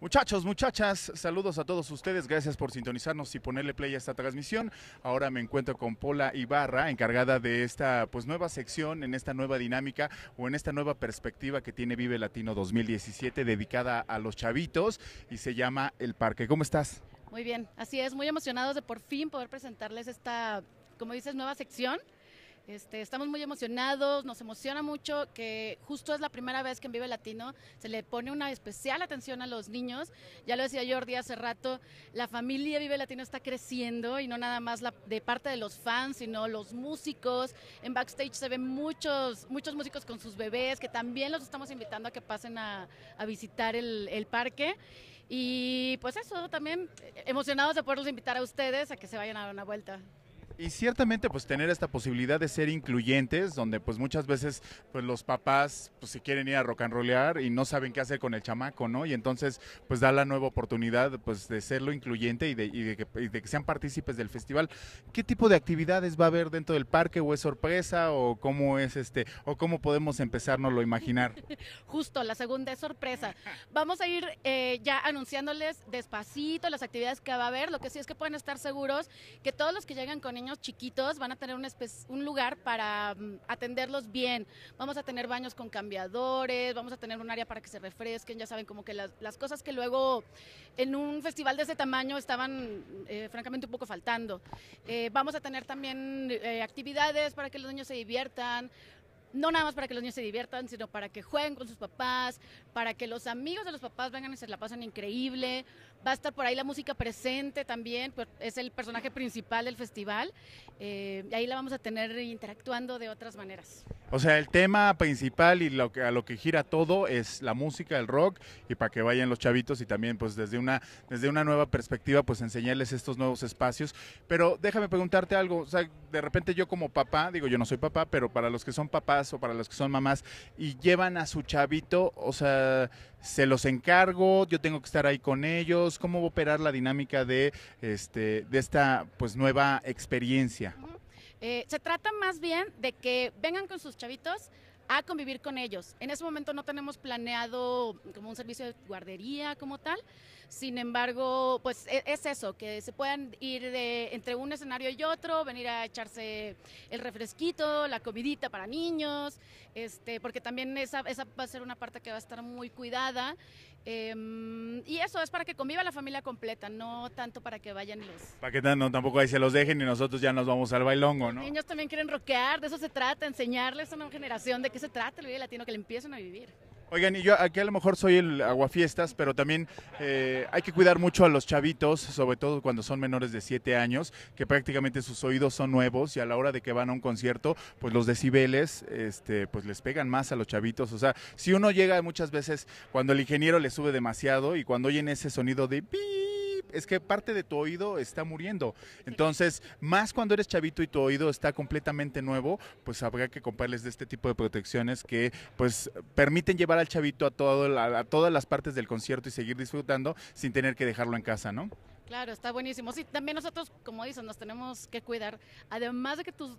Muchachos, muchachas, saludos a todos ustedes. Gracias por sintonizarnos y ponerle play a esta transmisión. Ahora me encuentro con Pola Ibarra, encargada de esta pues nueva sección, en esta nueva dinámica o en esta nueva perspectiva que tiene Vive Latino 2017 dedicada a los chavitos y se llama El Parque. ¿Cómo estás? Muy bien, así es, muy emocionados de por fin poder presentarles esta, como dices, nueva sección este, estamos muy emocionados, nos emociona mucho que justo es la primera vez que en Vive Latino se le pone una especial atención a los niños. Ya lo decía Jordi hace rato, la familia Vive Latino está creciendo y no nada más de parte de los fans, sino los músicos. En backstage se ven muchos, muchos músicos con sus bebés que también los estamos invitando a que pasen a, visitar el parque. Y pues eso, también emocionados de poderlos invitar a ustedes a que se vayan a dar una vuelta. Y ciertamente pues tener esta posibilidad de ser incluyentes, donde pues muchas veces pues los papás pues si quieren ir a rock and rollear y no saben qué hacer con el chamaco, ¿no? Y entonces pues da la nueva oportunidad pues de serlo incluyente y de, que, sean partícipes del festival. ¿Qué tipo de actividades va a haber dentro del parque o es sorpresa o cómo es este o cómo podemos empezárnoslo a imaginar? Justo, la segunda es sorpresa. Vamos a ir eh, ya anunciándoles despacito las actividades que va a haber. Lo que sí es que pueden estar seguros que todos los que llegan con niños chiquitos van a tener un, lugar para mm, atenderlos bien. Vamos a tener baños con cambiadores, vamos a tener un área para que se refresquen, ya saben, como que las, cosas que luego en un festival de ese tamaño estaban eh, francamente un poco faltando. Eh, vamos a tener también eh, actividades para que los niños se diviertan, no nada más para que los niños se diviertan, sino para que jueguen con sus papás, para que los amigos de los papás vengan y se la pasen increíble. Va a estar por ahí la música presente también, pues, es el personaje principal del festival. Eh, y ahí la vamos a tener interactuando de otras maneras. O sea, el tema principal y lo que, a lo que gira todo es la música, el rock, y para que vayan los chavitos y también pues desde una, desde una nueva perspectiva pues enseñarles estos nuevos espacios. Pero déjame preguntarte algo, o sea, de repente yo como papá, digo yo no soy papá, pero para los que son papás o para los que son mamás y llevan a su chavito, o sea, se los encargo, yo tengo que estar ahí con ellos, cómo a operar la dinámica de, este, de esta pues nueva experiencia. Eh, se trata más bien de que vengan con sus chavitos a convivir con ellos. En ese momento no tenemos planeado como un servicio de guardería como tal, sin embargo, pues e, es eso, que se puedan ir de, entre un escenario y otro, venir a echarse el refresquito, la comidita para niños, este, porque también esa, esa va a ser una parte que va a estar muy cuidada Em, y eso es para que conviva la familia completa, no tanto para que vayan los. Para que no, tampoco ahí se los dejen y nosotros ya nos vamos al bailongo, ¿no? Los niños también quieren rockear, de eso se trata, enseñarles a una generación de qué se trata el latino, que le empiecen a vivir. Oigan, y yo aquí a lo mejor soy el aguafiestas, pero también eh, hay que cuidar mucho a los chavitos, sobre todo cuando son menores de 7 años, que prácticamente sus oídos son nuevos y a la hora de que van a un concierto, pues los decibeles este, pues les pegan más a los chavitos. O sea, si uno llega muchas veces cuando el ingeniero le sube demasiado y cuando oyen ese sonido de es que parte de tu oído está muriendo. Entonces, más cuando eres chavito y tu oído está completamente nuevo, pues habría que comprarles de este tipo de protecciones que pues permiten llevar al chavito a, a todas las partes del concierto y seguir disfrutando sin tener que dejarlo en casa, ¿no? Claro, está buenísimo. Sí, también nosotros, como dices, nos tenemos que cuidar. Además de que tu,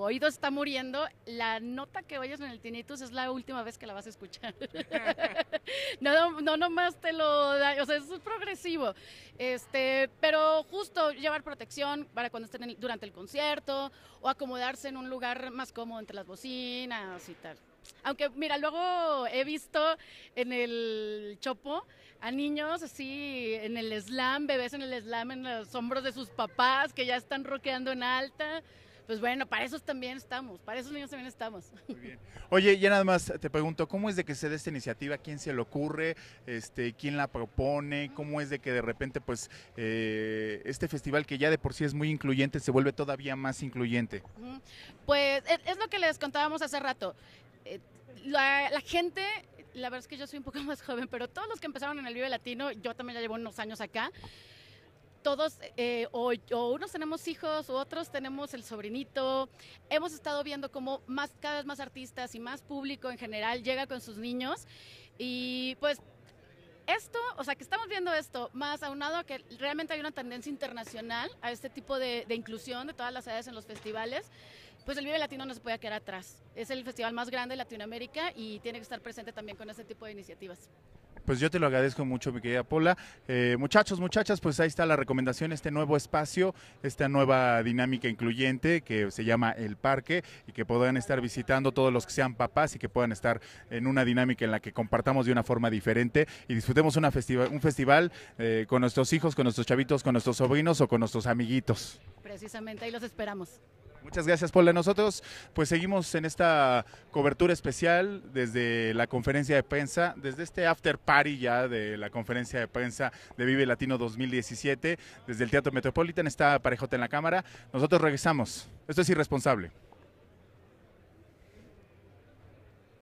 oído está muriendo, la nota que oyes en el tinnitus es la última vez que la vas a escuchar. no, no, nomás te lo da, o sea, es progresivo. Este, pero justo llevar protección para cuando estén durante el concierto o acomodarse en un lugar más cómodo entre las bocinas y tal. Aunque, mira, luego he visto en el Chopo a niños así en el slam, bebés en el slam, en los hombros de sus papás que ya están roqueando en alta. Pues bueno, para esos también estamos, para esos niños también estamos. Muy bien. Oye, ya nada más te pregunto, ¿cómo es de que se dé esta iniciativa? ¿Quién se le ocurre? Este, ¿Quién la propone? ¿Cómo es de que de repente, pues, eh, este festival que ya de por sí es muy incluyente se vuelve todavía más incluyente? Pues e, es lo que les contábamos hace rato. Eh, la, gente, la verdad es que yo soy un poco más joven, pero todos los que empezaron en el Vive Latino, yo también ya llevo unos años acá, todos, eh, o, unos tenemos hijos, u otros tenemos el sobrinito, hemos estado viendo cómo más, cada vez más artistas y más público en general llega con sus niños y pues esto, o sea, que estamos viendo esto, más aunado a que realmente hay una tendencia internacional a este tipo de, de inclusión de todas las edades en los festivales, pues el Vive Latino no se puede quedar atrás. Es el festival más grande de Latinoamérica y tiene que estar presente también con este tipo de iniciativas. Pues yo te lo agradezco mucho, mi querida Paula. Eh, muchachos, muchachas, pues ahí está la recomendación, este nuevo espacio, esta nueva dinámica incluyente que se llama El Parque y que puedan estar visitando todos los que sean papás y que puedan estar en una dinámica en la que compartamos de una forma diferente y disfrutemos una festiva un festival eh, con nuestros hijos, con nuestros chavitos, con nuestros sobrinos o con nuestros amiguitos. Precisamente, ahí los esperamos. Muchas gracias, Paula. Nosotros pues seguimos en esta cobertura especial desde la conferencia de prensa, desde este after party ya de la conferencia de prensa de Vive Latino 2017, desde el Teatro Metropolitan, está Parejota en la cámara. Nosotros regresamos. Esto es irresponsable.